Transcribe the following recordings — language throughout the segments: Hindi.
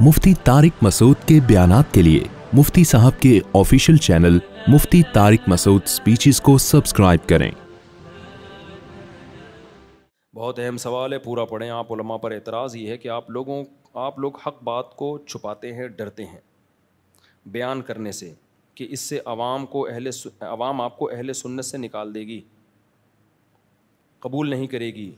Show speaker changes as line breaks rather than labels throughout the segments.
मुफ्ती तारिक मसूद के बयान के लिए मुफ्ती साहब के official channel Mufti Tariq Masood speeches को सब्सक्राइब करें बहुत अहम सवाल है पूरा पढ़ें आप उलमा पर एतराज़ ये है कि आप लोगों आप लोग हक बात को छुपाते हैं डरते हैं बयान करने से कि इससे आवाम को अहले आवाम आपको अहले सुन्नत से निकाल देगी कबूल नहीं करेगी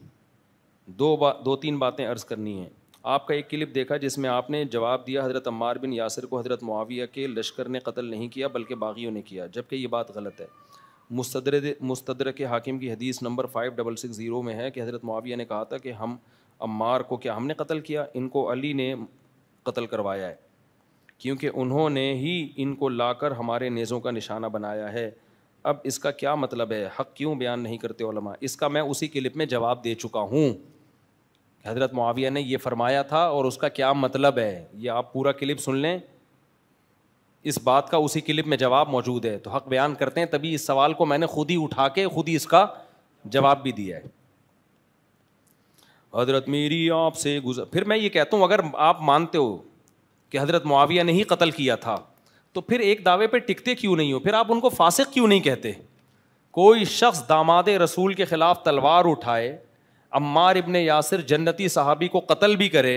दो बा दो तीन बातें अर्ज़ करनी हैं आपका एक क्लिप देखा जिसमें आपने जवाब दिया हज़रत अम्मार बिन यासर को हज़रत मुआविया के लश्कर ने कत्ल नहीं किया बल्कि बागियों ने किया जबकि ये बात गलत है मुस्तदर मुस्तर के हाकिम की हदीस number five double six zero में है कि हज़रत मुआविया ने कहा था कि हम अम्मार को क्या हमने कत्ल किया इनको अली ने कत्ल करवाया है क्योंकि उन्होंने ही इनको ला कर हमारे नेज़ों का निशाना बनाया है अब इसका क्या मतलब है हक़ क्यों बयान नहीं करते इसका मैं उसी क्लिप में जवाब दे चुका हूँ हज़रत मुआविया ने यह फरमाया था और उसका क्या मतलब है ये आप पूरा क्लिप सुन लें इस बात का उसी क्लिप में जवाब मौजूद है तो हक बयान करते हैं तभी इस सवाल को मैंने खुद ही उठा के खुद ही इसका जवाब भी दिया है हजरत मेरी आपसे गुजर फिर मैं ये कहता हूँ अगर आप मानते हो कि हजरत मुआविया ने ही कत्ल किया था तो फिर एक दावे पर टिकते क्यों नहीं हो फिर आप उनको फासिक क्यों नहीं कहते कोई शख्स दामाद रसूल के ख़िलाफ़ तलवार उठाए अम्मार इबन यासिर जन्नती साहबी को कत्ल भी करे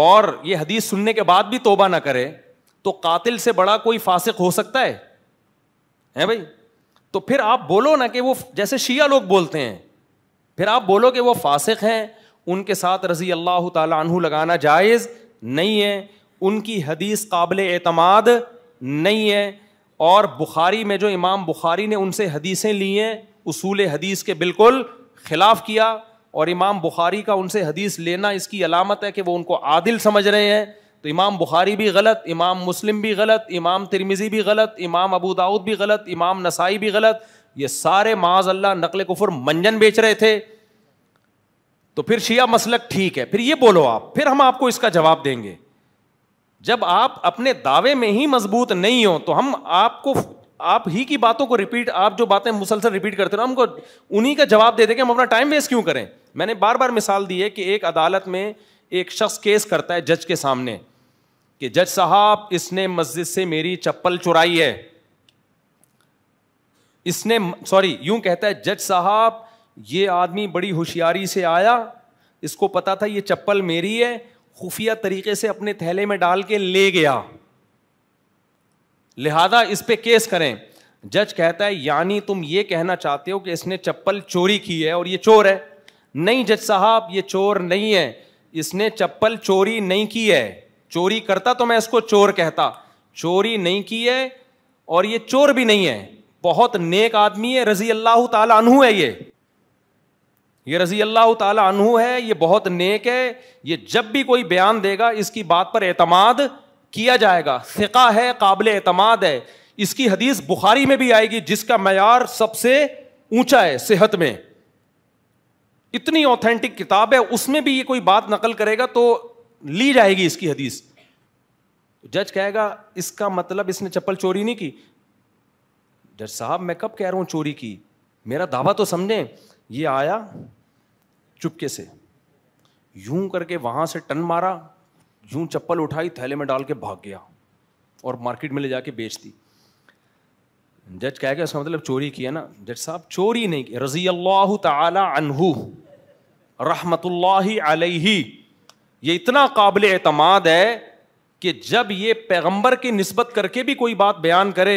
और ये हदीस सुनने के बाद भी तोबा ना करे तो कातिल से बड़ा कोई फासिक हो सकता है हैं भाई तो फिर आप बोलो ना कि वो जैसे शिया लोग बोलते हैं फिर आप बोलो कि वो फासिक हैं उनके साथ रजी अल्लाह तु लगाना जायज़ नहीं है उनकी हदीस काबिल एतमाद नहीं है और बुखारी में जो इमाम बुखारी ने उनसे हदीसें ली हैं उसूल हदीस के बिल्कुल खिलाफ किया और इमाम बुखारी का उनसे हदीस लेना इसकी अलामत है कि वो उनको आदिल समझ रहे हैं तो इमाम बुखारी भी गलत इमाम मुस्लिम भी गलत इमाम तिरमिज़ी भी गलत इमाम अबू दाऊद भी गलत इमाम नसाई भी गलत ये सारे माज अल्लाह नकल कुफर मंजन बेच रहे थे तो फिर शिया मसलक ठीक है फिर ये बोलो आप फिर हम आपको इसका जवाब देंगे जब आप अपने दावे में ही मजबूत नहीं हो तो हम आपको आप ही की बातों को रिपीट आप जो बातें मुसलसल रिपीट करते हो हमको उन्हीं का जवाब दे दे के हम अपना टाइम वेस्ट क्यों करें मैंने बार बार मिसाल दी है कि एक अदालत में एक शख्स केस करता है जज के सामने कि जज साहब इसने मस्जिद से मेरी चप्पल चुराई है इसने सॉरी यूं कहता है जज साहब ये आदमी बड़ी होशियारी से आया इसको पता था ये चप्पल मेरी है खुफिया तरीके से अपने थैले में डाल के ले गया लिहाजा इस पे केस करें जज कहता है यानी तुम ये कहना चाहते हो कि इसने चप्पल चोरी की है और ये चोर है नहीं जज साहब ये चोर नहीं है इसने चप्पल चोरी नहीं की है चोरी करता तो मैं इसको चोर कहता चोरी नहीं की है और ये चोर भी नहीं है बहुत नेक आदमी है रजी अल्लाह तहु है ये ये रजी अल्लाह तला अनहू है ये बहुत नेक है ये जब भी कोई बयान देगा इसकी बात पर एतमाद किया जाएगा सिका है काबिल अतमाद है इसकी हदीस बुखारी में भी आएगी जिसका मैार सबसे ऊंचा है सेहत में इतनी ऑथेंटिक किताब है उसमें भी ये कोई बात नकल करेगा तो ली जाएगी इसकी हदीस जज कहेगा इसका मतलब इसने चप्पल चोरी नहीं की जज साहब मैं कब कह रहा हूं चोरी की मेरा दावा तो समझे ये आया चुपके से यूं करके वहां से टन मारा जूं चप्पल उठाई थैले में डाल के भाग गया और मार्केट में ले जाके बेच दी जज कह गया उसका मतलब चोरी किया ना जज साहब चोरी नहीं किया रजी अल्लाह तहू रहमतुल्लाह अलैहि ये इतना काबिल एतमाद है कि जब ये पैगंबर की नस्बत करके भी कोई बात बयान करे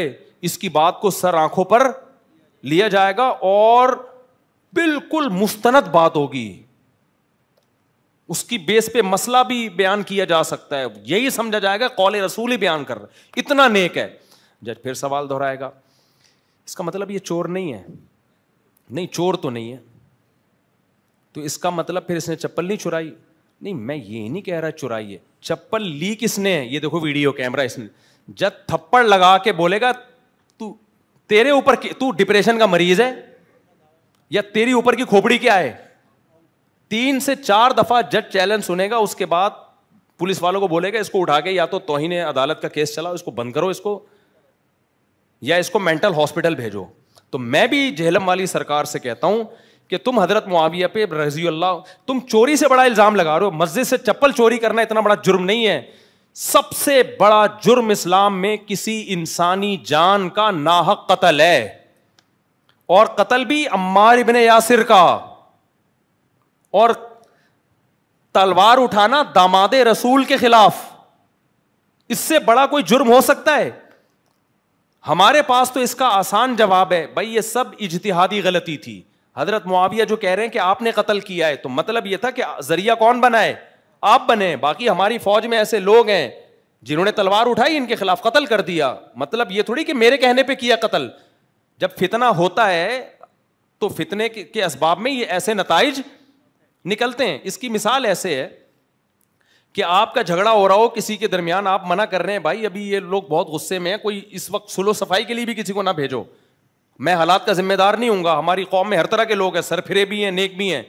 इसकी बात को सर आंखों पर लिया जाएगा और बिल्कुल मुस्तनद बात होगी उसकी बेस पे मसला भी बयान किया जा सकता है यही समझा जाएगा कौल रसूल ही बयान कर रहा है इतना नेक है जज फिर सवाल दोहराएगा इसका मतलब ये चोर नहीं है नहीं चोर तो नहीं है तो इसका मतलब फिर इसने चप्पल नहीं चुराई नहीं मैं ये नहीं कह रहा चुराई है चप्पल ली किसने है ये देखो वीडियो कैमरा इसने जब थप्पड़ लगा के बोलेगा तू तेरे ऊपर तू डिप्रेशन का मरीज है या तेरी ऊपर की खोपड़ी क्या है तीन से चार दफा जज चैलेंज सुनेगा उसके बाद पुलिस वालों को बोलेगा इसको उठा के या तो तोहिन अदालत का केस चलाओ इसको बंद करो इसको या इसको मेंटल हॉस्पिटल भेजो तो मैं भी झेलम वाली सरकार से कहता हूं कि तुम हजरत मुआविया पे रजी अल्लाह तुम चोरी से बड़ा इल्ज़ाम लगा रहे हो मस्जिद से चप्पल चोरी करना इतना बड़ा जुर्म नहीं है सबसे बड़ा जुर्म इस्लाम में किसी इंसानी जान का नाहक कतल है और कतल भी अम्मार इबन यासिर का और तलवार उठाना दामाद रसूल के खिलाफ इससे बड़ा कोई जुर्म हो सकता है हमारे पास तो इसका आसान जवाब है भाई ये सब इजतिहादी गलती थी हजरत मुआविया जो कह रहे हैं कि आपने कत्ल किया है तो मतलब ये था कि जरिया कौन बनाए आप बने बाकी हमारी फौज में ऐसे लोग हैं जिन्होंने तलवार उठाई इनके खिलाफ कत्ल कर दिया मतलब ये थोड़ी कि मेरे कहने पर किया कतल जब फितना होता है तो फितने के, के इसबाब में ये ऐसे नतज निकलते हैं इसकी मिसाल ऐसे है कि आपका झगड़ा हो रहा हो किसी के दरमियान आप मना कर रहे हैं भाई अभी ये लोग बहुत गुस्से में हैं कोई इस वक्त सुलो सफाई के लिए भी किसी को ना भेजो मैं हालात का जिम्मेदार नहीं हूँ हमारी कौम में हर तरह के लोग हैं सरफिरे भी हैं नेक भी हैं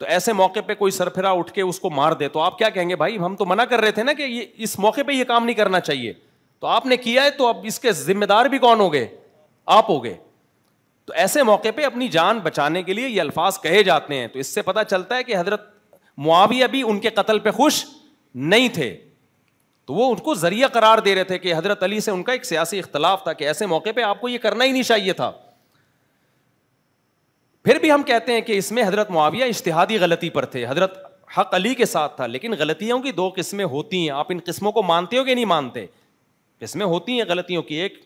तो ऐसे मौके पे कोई सरफिरा उठ के उसको मार दे तो आप क्या कहेंगे भाई हम तो मना कर रहे थे ना कि ये इस मौके पर यह काम नहीं करना चाहिए तो आपने किया है तो अब इसके जिम्मेदार भी कौन हो गए आप हो गए तो ऐसे मौके पर अपनी जान बचाने के लिए ये अल्फाज कहे जाते हैं तो इससे पता चलता है कि हजरत मुआविया भी उनके कतल पर खुश नहीं थे तो वो उनको जरिया करार दे रहे थे कि हजरत अली से उनका एक सियासी इख्तलाफ था कि ऐसे मौके पर आपको यह करना ही नहीं चाहिए था फिर भी हम कहते हैं कि इसमें हजरत मुआविया इश्तहादी गलती पर थे हजरत हक अली के साथ था लेकिन गलतियों की दो किस्में होती हैं आप इन किस्मों को मानते हो कि नहीं मानते किस्में होती हैं गलतियों की एक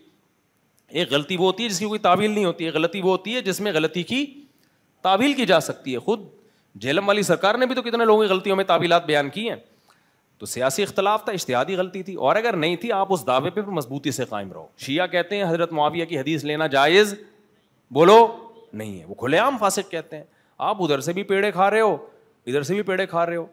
एक गलती वो होती है जिसकी कोई ताबील नहीं होती है गलती वो होती है जिसमें गलती की ताबील की जा सकती है खुद झेलम वाली सरकार ने भी तो कितने लोगों की गलतियों में ताबीलात बयान की हैं तो सियासी इख्तलाफ था इश्तिहादी गलती थी और अगर नहीं थी आप उस दावे पर मजबूती से कायम रहो शिया कहते हैं हजरत मुआविया की हदीस लेना जायज़ बोलो नहीं है वो खुलेआम फासिक कहते हैं आप उधर से भी पेड़े खा रहे हो इधर से भी पेड़े खा रहे हो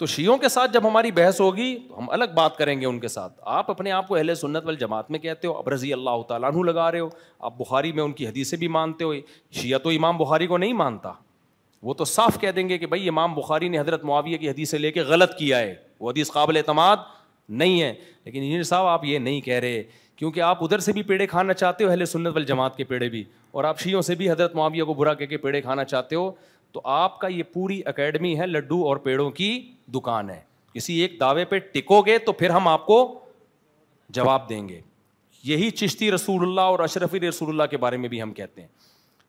तो शियों के साथ जब हमारी बहस होगी तो हम अलग बात करेंगे उनके साथ आप अपने आप को अहले सुन्नत वाल जमात में कहते हो अब रज़ी अल्लाह तु लगा रहे हो आप बुखारी में उनकी हदीसें भी मानते हो शिया तो इमाम बुखारी को नहीं मानता वो तो साफ कह देंगे कि भाई इमाम बुखारी ने हजरत मुआविया की हदीस लेके गलत किया है वो हदीस काबिल अतमाद नहीं है लेकिन इंजीनियर साहब आप ये नहीं कह रहे क्योंकि आप उधर से भी पेड़े खाना चाहते हो अहले सुन्नत वाल जमात के पेड़े भी और आप शीयों से भी हजरत मुआविया को बुरा कह के पेड़े खाना चाहते हो तो आपका ये पूरी एकेडमी है लड्डू और पेड़ों की दुकान है किसी एक दावे पे टिकोगे तो फिर हम आपको जवाब देंगे यही चिश्ती रसूलुल्लाह और अशरफी रसूलुल्लाह के बारे में भी हम कहते हैं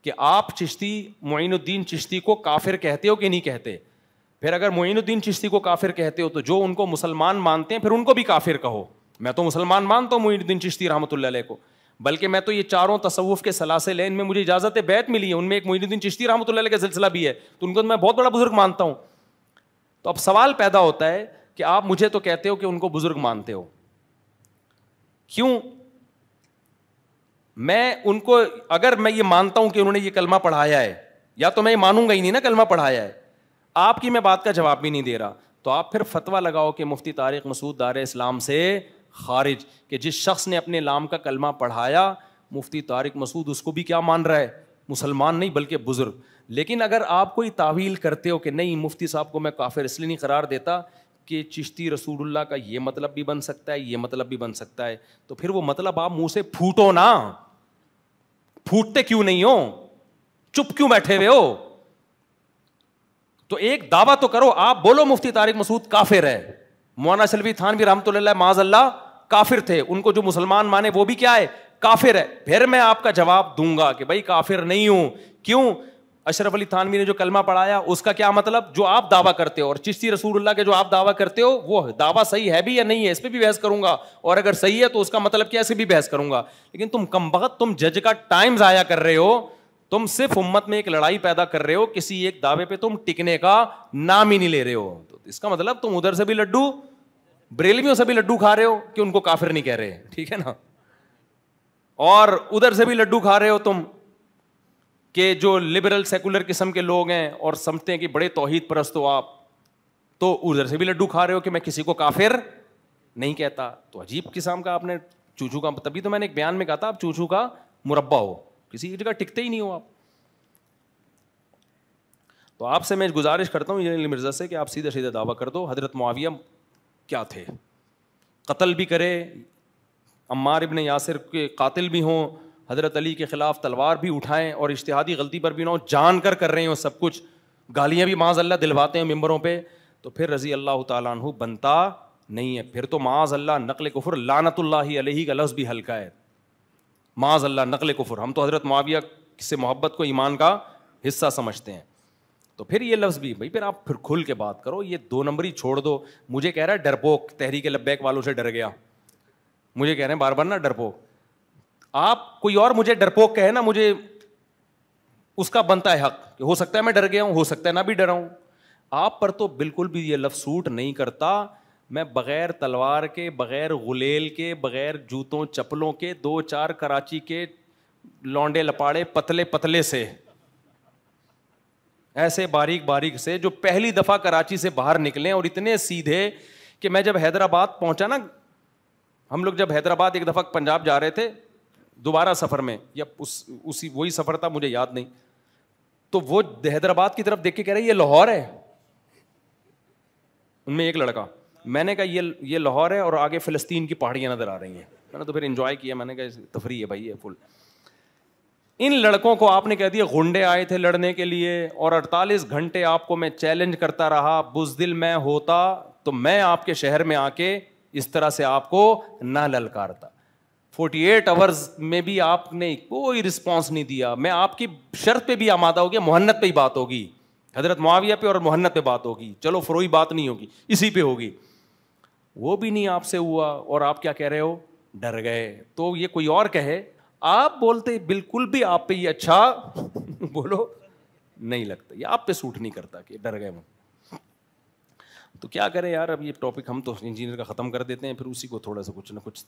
कि आप चिश्ती मोइनुद्दीन चिश्ती को काफिर कहते हो कि नहीं कहते फिर अगर मोइनुद्दीन चिश्ती को काफिर कहते हो तो जो उनको मुसलमान मानते हैं फिर उनको भी काफिर कहो मैं तो मुसलमान मानता हूँ मोइनुद्दीन चिश्ती रहमत को बल्कि मैं तो ये चारों तसवुफ़ के सलासिल हैं इनमें मुझे इजाज़त बैत मिली है उनमें एक मोइनुद्दीन चिश्ती रहमत का सिलसिला भी है तो उनको तो मैं बहुत बड़ा बुज़ुर्ग मानता हूँ तो अब सवाल पैदा होता है कि आप मुझे तो कहते हो कि उनको बुज़ुर्ग मानते हो क्यों मैं उनको अगर मैं ये मानता हूं कि उन्होंने ये कलमा पढ़ाया है या तो मैं ये मानूंगा ही नहीं ना कलमा पढ़ाया है आपकी मैं बात का जवाब भी नहीं दे रहा तो आप फिर फतवा लगाओ कि मुफ्ती तारिक मसूद दार इस्लाम से खारिज कि जिस शख्स ने अपने लाम का कलमा पढ़ाया मुफ्ती तारिक मसूद उसको भी क्या मान रहा है मुसलमान नहीं बल्कि बुज़ुर्ग लेकिन अगर आप कोई तावील करते हो कि नहीं मुफ्ती साहब को मैं काफिर इसलिए नहीं करार देता कि चिश्ती रसूल का ये मतलब भी बन सकता है ये मतलब भी बन सकता है तो फिर वो मतलब आप मुंह से फूटो ना फूटते क्यों नहीं हो चुप क्यों बैठे हुए हो तो एक दावा तो करो आप बोलो मुफ्ती तारिक मसूद काफिर है मौलाना सलवी थान भी रहमत माजल्ला काफिर थे उनको जो मुसलमान माने वो भी क्या है काफिर है फिर मैं आपका जवाब दूंगा कि भाई काफिर नहीं हूं क्यों अशरफ अली थानवी ने जो कलमा पढ़ाया उसका क्या मतलब जो आप दावा करते हो और चिश्ती रसूलुल्लाह के जो आप दावा करते हो वो दावा सही है भी या नहीं है इस पर भी बहस करूंगा और अगर सही है तो उसका मतलब क्या इसे भी बहस करूंगा लेकिन तुम कम वक्त तुम जज का टाइम जया कर रहे हो तुम सिर्फ उम्मत में एक लड़ाई पैदा कर रहे हो किसी एक दावे पे तुम टिकने का नाम ही नहीं ले रहे हो तो इसका मतलब तुम उधर से भी लड्डू बरेलवियों से भी लड्डू खा रहे हो कि उनको काफिर नहीं कह रहे ठीक है ना और उधर से भी लड्डू खा रहे हो तुम कि जो लिबरल सेकुलर किस्म के लोग हैं और समझते हैं कि बड़े तोहहीद परस्त हो आप तो उधर से भी लड्डू खा रहे हो कि मैं किसी को काफिर नहीं कहता तो अजीब किस्म का आपने चूचू का तभी तो मैंने एक बयान में कहा था आप चूचू का मुरब्बा हो किसी जगह टिकते ही नहीं हो आप तो आपसे मैं गुजारिश करता हूँ मिर्जा से कि आप सीधा सीधा दावा कर दो हजरत मुआविया क्या थे कत्ल भी करे अम्मार इबन यासिर के कातिल भी हों हज़रत अली के ख़िलाफ़ तलवार भी उठाएं और इश्तहादी गलती पर भी ना हो जान कर कर रहे हो सब कुछ गालियाँ भी माज अल्लाह दिलवाते हैं मेम्बरों पर तो फिर रज़ी अल्लाह तु बनता नहीं है फिर तो माज अल्लाह नकल कुफर लानतुल्ला अलही का लफ्ज़ भी हल्का है माज अल्लाह नकल कुफर हम तो हज़रत माविया से मोहब्बत को ईमान का हिस्सा समझते हैं तो फिर ये लफ्ज़ भी भाई फिर आप फिर खुल के बात करो ये दो नंबरी छोड़ दो मुझे कह रहा है डरपोक तहरी के लब्बैक वालों से डर गया मुझे कह रहे हैं बार बार ना डरपोक आप कोई और मुझे डरपोक कहे ना मुझे उसका बनता है हक हो सकता है मैं डर गया हूँ हो सकता है ना भी डरा हूँ आप पर तो बिल्कुल भी ये लफ्ज़ सूट नहीं करता मैं बग़ैर तलवार के बग़ैर गुलेल के बग़ैर जूतों चप्पलों के दो चार कराची के लौंडे लपाड़े पतले पतले से ऐसे बारीक बारीक से जो पहली दफ़ा कराची से बाहर निकले और इतने सीधे कि मैं जब हैदराबाद पहुंचा ना हम लोग जब हैदराबाद एक दफ़ा पंजाब जा रहे थे दोबारा सफ़र में या उस उसी वही सफ़र था मुझे याद नहीं तो वो हैदराबाद की तरफ देख के कह रहे ये लाहौर है उनमें एक लड़का मैंने कहा ये ये लाहौर है और आगे फ़लस्तीन की पहाड़ियां नज़र आ रही हैं मैंने तो फिर इंजॉय किया मैंने कहा तफरी तो है भाई ये फुल इन लड़कों को आपने कह दिया गुंडे आए थे लड़ने के लिए और 48 घंटे आपको मैं चैलेंज करता रहा बुजदिल मैं होता तो मैं आपके शहर में आके इस तरह से आपको ना ललकारता 48 आवर्स में भी आपने कोई रिस्पांस नहीं दिया मैं आपकी शर्त पे भी आमादा हो गया मोहन्नत पे ही बात होगी हजरत मुआविया पे और मोहन्नत पे बात होगी चलो फ्रोई बात नहीं होगी इसी पे होगी वो भी नहीं आपसे हुआ और आप क्या कह रहे हो डर गए तो ये कोई और कहे आप बोलते बिल्कुल भी आप पे ये अच्छा बोलो नहीं लगता ये आप पे सूट नहीं करता कि डर गए वो तो क्या करें यार अब ये टॉपिक हम तो इंजीनियर का ख़त्म कर देते हैं फिर उसी को थोड़ा सा कुछ ना कुछ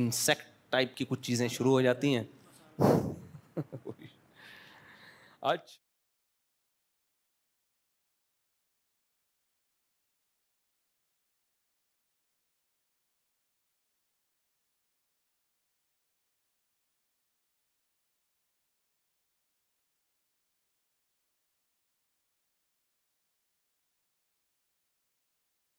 इंसेक्ट टाइप की कुछ चीज़ें शुरू हो जाती हैं आज